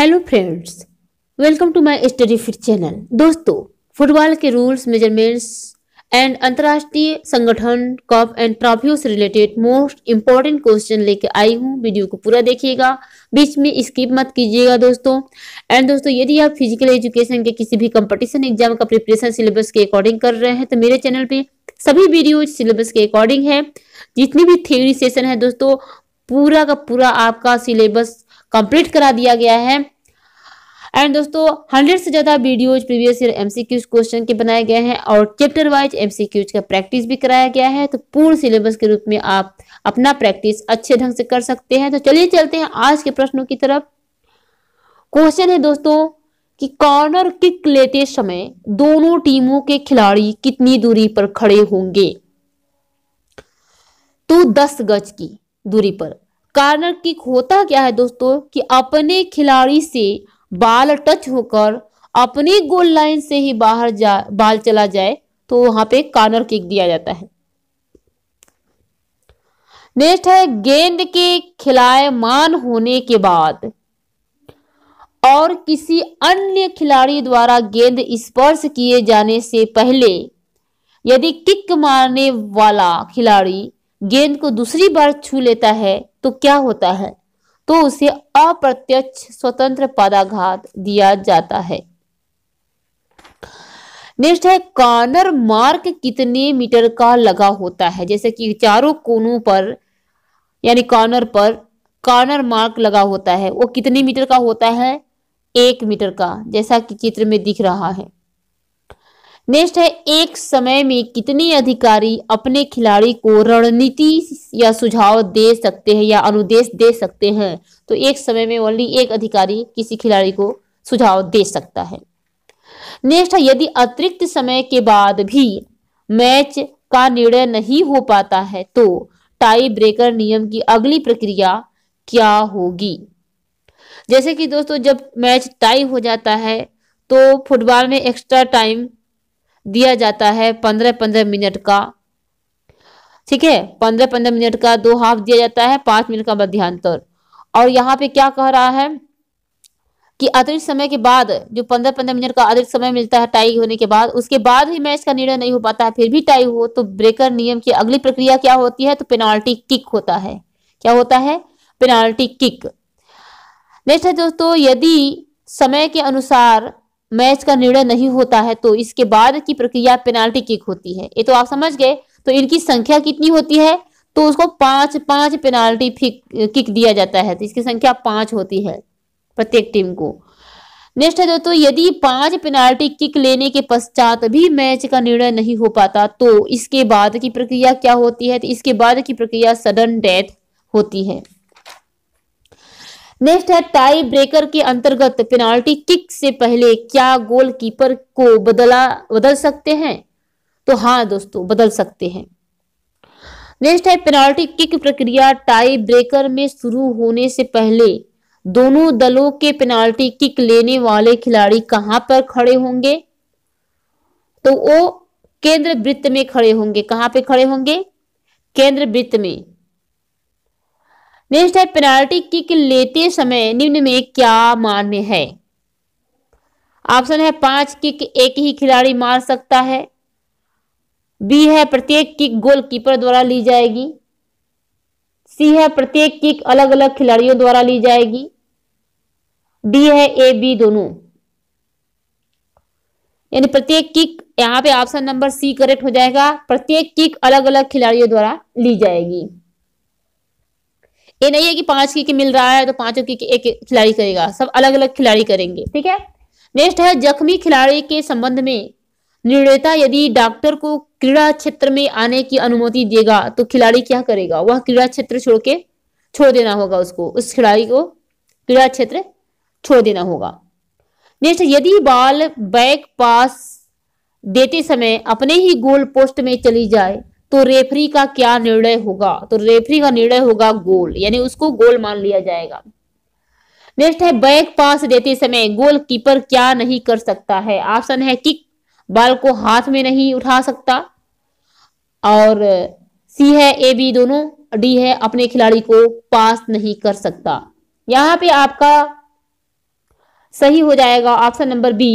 hello friends welcome to my study fit channel दोस्तों football के rules measurements and अंतर्राष्ट्रीय संगठन कप एंड ट्रॉफियों से रिलेटेड मोस्ट इंपॉर्टेंट क्वेश्चन लेके आई हूँ वीडियो को पूरा देखिएगा बीच में स्किप मत कीजिएगा दोस्तों एंड दोस्तों यदि आप फिजिकल एजुकेशन के किसी भी कंपटीशन एग्जाम का प्रिपरेशन सिलेबस के अकॉर्डिंग कर रहे हैं तो मेरे चैनल पे सभी वीडियो सिलेबस के अकॉर्डिंग है जितनी भी थ्योरी सेशन है दोस्तों पूरा का पूरा आपका सिलेबस कंप्लीट करा दिया गया है एंड दोस्तों हंड्रेड से ज्यादा videos previous year MCQs question के बनाए गए हैं और चैप्टर वाइज एमसीक्यूज का प्रैक्टिस भी कराया गया है तो पूर्ण सिलेबस के रूप में आप अपना प्रैक्टिस अच्छे ढंग से कर सकते हैं तो चलिए चलते हैं आज के प्रश्नों की तरफ क्वेश्चन है दोस्तों कि कॉर्नर किक लेते समय दोनों टीमों के खिलाड़ी कितनी दूरी पर खड़े होंगे तो दस गज की दूरी पर कॉर्नर किक होता क्या है दोस्तों कि अपने खिलाड़ी से बाल टच होकर अपनी गोल लाइन से ही बाहर जा बाल चला जाए तो वहां पे कानर किक दिया जाता है नेक्स्ट है गेंद के खिलायमान होने के बाद और किसी अन्य खिलाड़ी द्वारा गेंद स्पर्श किए जाने से पहले यदि किक मारने वाला खिलाड़ी गेंद को दूसरी बार छू लेता है तो क्या होता है तो उसे अप्रत्यक्ष स्वतंत्र पदाघात दिया जाता है नेक्स्ट है कॉर्नर मार्क कितने मीटर का लगा होता है जैसे कि चारों कोनों पर यानी कॉर्नर पर कॉर्नर मार्क लगा होता है वो कितने मीटर का होता है एक मीटर का जैसा कि चित्र में दिख रहा है नेक्स्ट है एक समय में कितने अधिकारी अपने खिलाड़ी को रणनीति या सुझाव दे सकते हैं या अनुदेश दे सकते हैं तो एक समय में ओनली एक अधिकारी किसी खिलाड़ी को सुझाव दे सकता है नेक्स्ट है यदि अतिरिक्त समय के बाद भी मैच का निर्णय नहीं हो पाता है तो टाई ब्रेकर नियम की अगली प्रक्रिया क्या होगी जैसे कि दोस्तों जब मैच टाई हो जाता है तो फुटबॉल में एक्स्ट्रा टाइम दिया जाता है पंद्रह पंद्रह मिनट का ठीक है पंद्रह पंद्रह मिनट का दो हाफ दिया जाता है पांच मिनट का मध्यांतर और यहाँ पे क्या कह रहा है कि अतिरिक्त समय के बाद जो पंद्रह पंद्रह मिनट का अतिरिक्त समय मिलता है टाई होने के बाद उसके बाद भी मैच का निर्णय नहीं हो पाता है फिर भी टाई हो तो ब्रेकर नियम की अगली प्रक्रिया क्या होती है तो पेनाल्टी किक होता है क्या होता है पेनाल्टी किक नेक्स्ट है दोस्तों यदि समय के अनुसार मैच का निर्णय नहीं होता है तो इसके बाद की प्रक्रिया पेनाल्टी किक होती है ये तो आप समझ गए तो इनकी संख्या कितनी होती है तो उसको पांच पांच पेनाल्टी किक दिया जाता है तो इसकी संख्या पांच होती है प्रत्येक टीम को नेक्स्ट है दोस्तों यदि पांच पेनाल्टी किक लेने के पश्चात भी मैच का निर्णय नहीं हो पाता तो इसके बाद की प्रक्रिया क्या होती है तो इसके बाद की प्रक्रिया सडन डेथ होती है नेक्स्ट है टाई ब्रेकर के अंतर्गत पेनाल्टी किक से पहले क्या गोलकीपर को बदला बदल सकते हैं तो हाँ दोस्तों बदल सकते हैं नेक्स्ट है पेनाल्टी किक प्रक्रिया टाई ब्रेकर में शुरू होने से पहले दोनों दलों के पेनाल्टी किक लेने वाले खिलाड़ी कहां पर खड़े होंगे तो वो केंद्र वृत्त में खड़े होंगे कहाँ पे खड़े होंगे केंद्र वृत्त में नेक्स्ट है पेनाल्टी किक लेते समय निम्न में क्या मान्य है ऑप्शन है पांच किक एक ही खिलाड़ी मार सकता है बी है प्रत्येक किक गोलकीपर द्वारा ली जाएगी सी है प्रत्येक किक अलग अलग खिलाड़ियों द्वारा ली जाएगी डी है ए बी दोनों यानी प्रत्येक किक यहाँ पे ऑप्शन नंबर सी करेक्ट हो जाएगा प्रत्येक किक अलग अलग खिलाड़ियों द्वारा ली जाएगी ये नहीं है कि पांच की मिल रहा है तो पांचों की एक खिलाड़ी करेगा सब अलग अलग खिलाड़ी करेंगे ठीक है नेक्स्ट है जख्मी खिलाड़ी के संबंध में निर्णयता यदि डॉक्टर को क्रीड़ा क्षेत्र में आने की अनुमति देगा तो खिलाड़ी क्या करेगा वह क्रीड़ा क्षेत्र छोड़ के छोड़ देना होगा उसको उस खिलाड़ी को क्रीड़ा क्षेत्र छोड़ देना होगा नेक्स्ट यदि बॉल बैक पास देते समय अपने ही गोल पोस्ट में चली जाए तो रेफरी का क्या निर्णय होगा तो रेफरी का निर्णय होगा गोल यानी उसको गोल मान लिया जाएगा नेक्स्ट है बैक पास देते समय गोलकीपर क्या नहीं कर सकता है ऑप्शन है किक बाल को हाथ में नहीं उठा सकता और सी है ए बी दोनों डी है अपने खिलाड़ी को पास नहीं कर सकता यहां पे आपका सही हो जाएगा ऑप्शन नंबर बी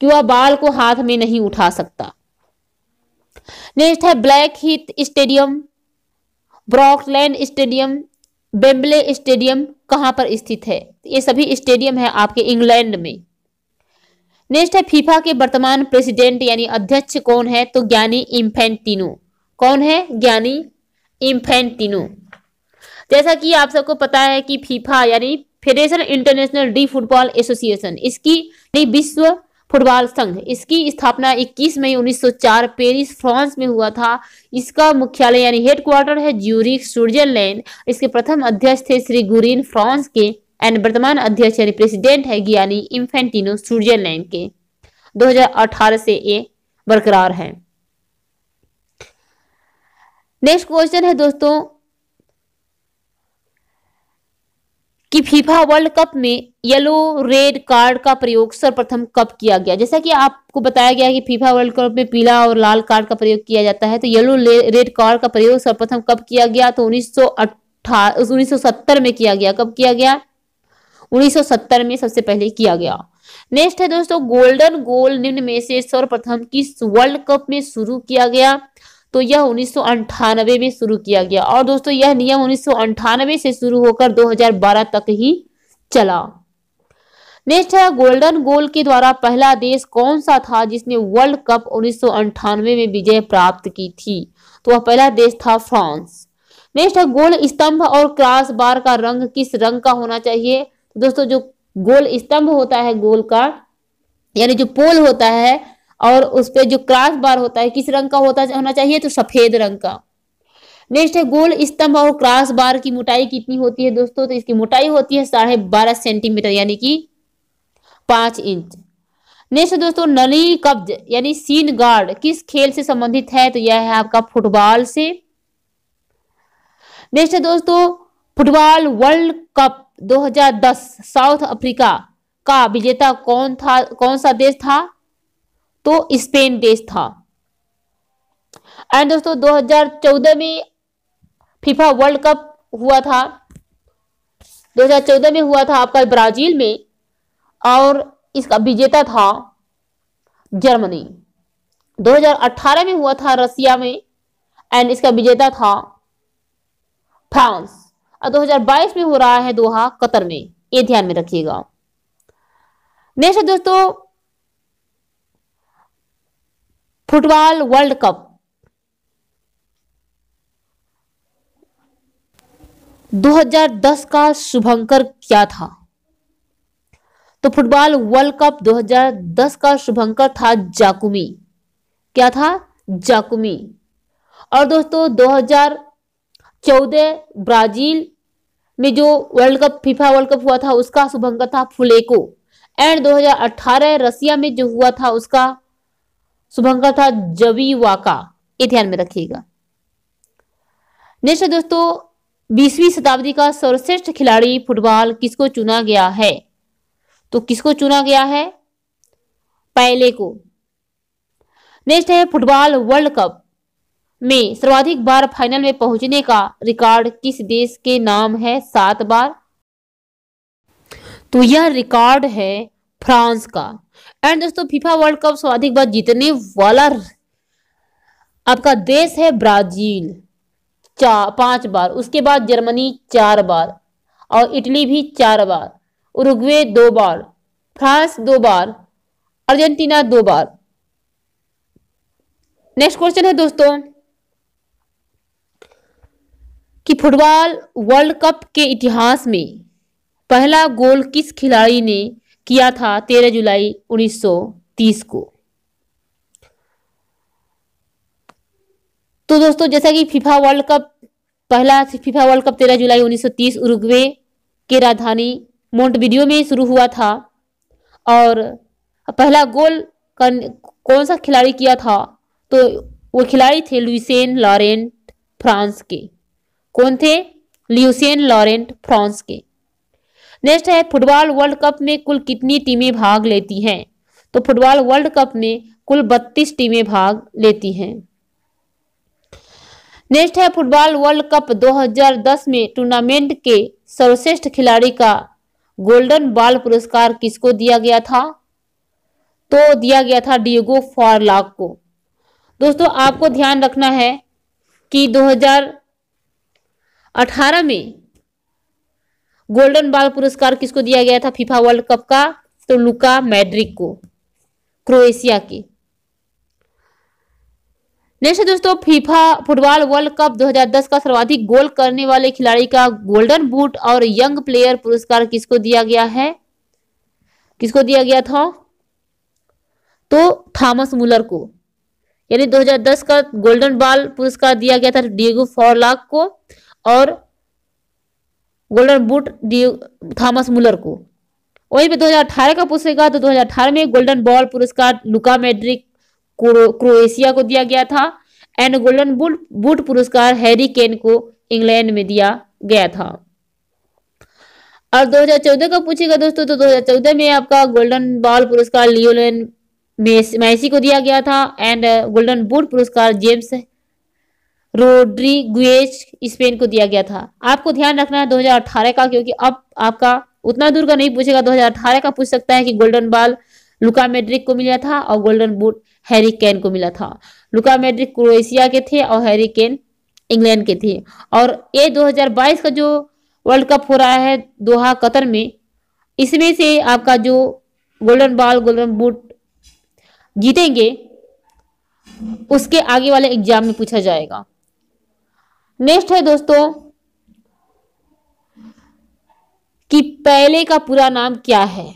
कि वह बाल को हाथ में नहीं उठा सकता नेक्स्ट है Blackheath stadium Brockland stadium Wembley stadium कहां पर स्थित है ये सभी स्टेडियम है आपके इंग्लैंड में नेक्स्ट है फीफा के वर्तमान प्रेसिडेंट यानी अध्यक्ष कौन है तो ज्ञानी इम्फेंटिनो कौन है ज्ञानी इम्फेंटिनो जैसा कि आप सबको पता है कि फीफा यानी federation international de football association इसकी विश्व फुटबॉल संघ इसकी स्थापना 21 मई 1904 पेरिस फ्रांस में हुआ था इसका मुख्यालय यानी हेडक्वार्टर है ज्यूरिक स्विट्जरलैंड इसके प्रथम अध्यक्ष थे श्री गुरीन फ्रांस के एंड वर्तमान अध्यक्ष यानी प्रेसिडेंट है यानी इन्फेंटिनो स्विट्जरलैंड के 2018 से ये बरकरार है नेक्स्ट क्वेश्चन है दोस्तों कि फीफा वर्ल्ड कप में येलो रेड कार्ड का प्रयोग सर्वप्रथम कब किया गया जैसा कि आपको बताया गया कि फीफा वर्ल्ड कप में पीला और लाल कार्ड का प्रयोग किया जाता है तो येलो रेड कार्ड का प्रयोग सर्वप्रथम कब किया गया तो उन्नीस उन्नीस में किया गया कब किया गया 1970 में सबसे पहले किया गया नेक्स्ट है दोस्तों गोल्डन गोल निम्न में से सर्वप्रथम किस वर्ल्ड कप में शुरू किया गया तो यह उन्नीस में शुरू किया गया और दोस्तों यह नियम उन्नीस से शुरू होकर 2012 तक ही चला नेक्स्ट है गोल्डन गोल के द्वारा पहला देश कौन सा था जिसने वर्ल्ड कप उन्नीस में विजय प्राप्त की थी तो वह पहला देश था फ्रांस नेक्स्ट है गोल स्तंभ और क्रॉस बार का रंग किस रंग का होना चाहिए तो दोस्तों जो गोल स्तंभ होता है गोल का यानी जो पोल होता है और उस पर जो क्रॉस बार होता है किस रंग का होता होना चाहिए तो सफेद रंग का नेक्स्ट है गोल स्तंभ और क्रॉस बार की मोटाई कितनी होती है दोस्तों तो इसकी मोटाई होती है साढ़े बारह सेंटीमीटर यानी कि पांच इंच नेक्स्ट दोस्तों नली कब्ज यानी सीन गार्ड किस खेल से संबंधित है तो यह है आपका फुटबॉल से नेक्स्ट है दोस्तों football world cup 2010 South Africa का विजेता कौन था कौन सा देश था तो स्पेन देश था एंड दोस्तों 2014 में फीफा वर्ल्ड कप हुआ था 2014 में हुआ था आपका ब्राजील में और इसका विजेता था जर्मनी 2018 में हुआ था रसिया में एंड इसका विजेता था फ्रांस और 2022 में हो रहा है दोहा कतर में ये ध्यान में रखिएगा नेक्स्ट दोस्तों फुटबॉल वर्ल्ड कप दो का शुभंकर क्या था तो फुटबॉल वर्ल्ड कप 2010 का शुभंकर था जाकुमी क्या था जाकुमी और दोस्तों 2014 ब्राजील में जो world cup FIFA world cup हुआ था उसका शुभंकर था फुलेको एंड 2018 रशिया में जो हुआ था उसका शुभंकर का था जवीवाका ये ध्यान में रखिएगा नेक्स्ट दोस्तों बीसवीं शताब्दी का सर्वश्रेष्ठ खिलाड़ी फुटबॉल किसको चुना गया है तो किसको चुना गया है पहले को नेक्स्ट है फुटबॉल वर्ल्ड कप में सर्वाधिक बार फाइनल में पहुंचने का रिकॉर्ड किस देश के नाम है सात बार तो यह रिकॉर्ड है फ्रांस का एंड दोस्तों फीफा वर्ल्ड कप सर्वाधिक बार जीतने वाला आपका देश है ब्राजील चार पांच बार उसके बाद जर्मनी चार बार और इटली भी चार बार उरुग्वे दो बार फ्रांस दो बार अर्जेंटीना दो बार नेक्स्ट क्वेश्चन है दोस्तों कि फुटबॉल वर्ल्ड कप के इतिहास में पहला गोल किस खिलाड़ी ने किया था 13 जुलाई 1930 को तो दोस्तों जैसा कि फीफा वर्ल्ड कप पहला फीफा वर्ल्ड कप 13 जुलाई 1930 उरुग्वे के राजधानी मोन्टवीडियो में शुरू हुआ था और पहला गोल कौन सा खिलाड़ी किया था तो वो खिलाड़ी थे लुइसेन लॉरेंट फ्रांस के कौन थे लियोसेन लॉरेंट फ्रांस के नेक्स्ट है फुटबॉल वर्ल्ड कप में कुल कितनी टीमें भाग लेती हैं तो फुटबॉल वर्ल्ड कप में कुल बत्तीस टीमें भाग लेती हैं नेक्स्ट है फुटबॉल वर्ल्ड कप 2010 में टूर्नामेंट के सर्वश्रेष्ठ खिलाड़ी का गोल्डन बाल पुरस्कार किसको दिया गया था तो दिया गया था डिएगो फॉरलाक को दोस्तों आपको ध्यान रखना है कि 2018 में गोल्डन बाल पुरस्कार किसको दिया गया था फीफा वर्ल्ड कप का तो लुका मैड्रिक को क्रोएशिया के नेक्स्ट दोस्तों फीफा फुटबॉल वर्ल्ड कप 2010 का सर्वाधिक गोल करने वाले खिलाड़ी का गोल्डन बूट और यंग प्लेयर पुरस्कार किसको दिया गया है किसको दिया गया था तो थॉमस मुलर को यानी 2010 का गोल्डन बॉल पुरस्कार दिया गया था डिएगो फॉरलाक को और गोल्डन बूट थॉमस मुलर को वहीं पे 2018 का पूछेगा तो 2018 में गोल्डन बॉल पुरस्कार लुका मेड्रिक क्रोएशिया को दिया गया था एंड गोल्डन बूट बूट पुरस्कार हैरी केन को इंग्लैंड में दिया गया था और 2014 का पूछेगा दोस्तों तो 2014 में आपका गोल्डन बॉल पुरस्कार लियोलेन मैसी को दिया गया था एंड गोल्डन बूट पुरस्कार जेम्स रोड्री गुएज स्पेन को दिया गया था आपको ध्यान रखना है 2018 का क्योंकि अब आपका उतना दूर का नहीं पूछेगा 2018 का पूछ सकता है कि गोल्डन बॉल लुका मेड्रिक को मिला था और गोल्डन बूट हैरी कैन को मिला था लुका मेड्रिक क्रोएशिया के थे और हैरी कैन इंग्लैंड के थे और ये 2022 का जो वर्ल्ड कप हो रहा है दोहा कतर में इसमें से आपका जो गोल्डन बॉल गोल्डन बूट जीतेंगे उसके आगे वाले एग्जाम में पूछा जाएगा नेक्स्ट है दोस्तों कि पहले का पूरा नाम क्या है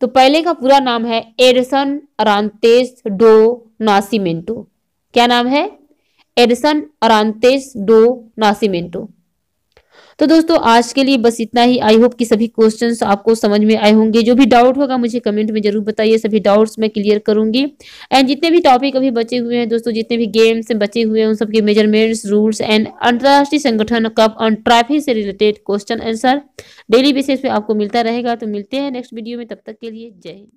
तो पहले का पूरा नाम है एडसन अरांतेस डो नासीमेंटो क्या नाम है एडसन अरांतेस डो नासीमेंटो तो दोस्तों आज के लिए बस इतना ही आई होप कि सभी क्वेश्चंस आपको समझ में आए होंगे जो भी डाउट होगा मुझे कमेंट में जरूर बताइए सभी डाउट्स मैं क्लियर करूंगी एंड जितने भी टॉपिक अभी बचे हुए हैं दोस्तों जितने भी गेम्स बचे हुए हैं उन सबके मेजरमेंट्स रूल्स एंड अंतर्राष्ट्रीय संगठन कप ऑन ट्रैफिक से related question answer daily basis पे आपको मिलता रहेगा तो मिलते हैं नेक्स्ट वीडियो में तब तक के लिए जय हिंद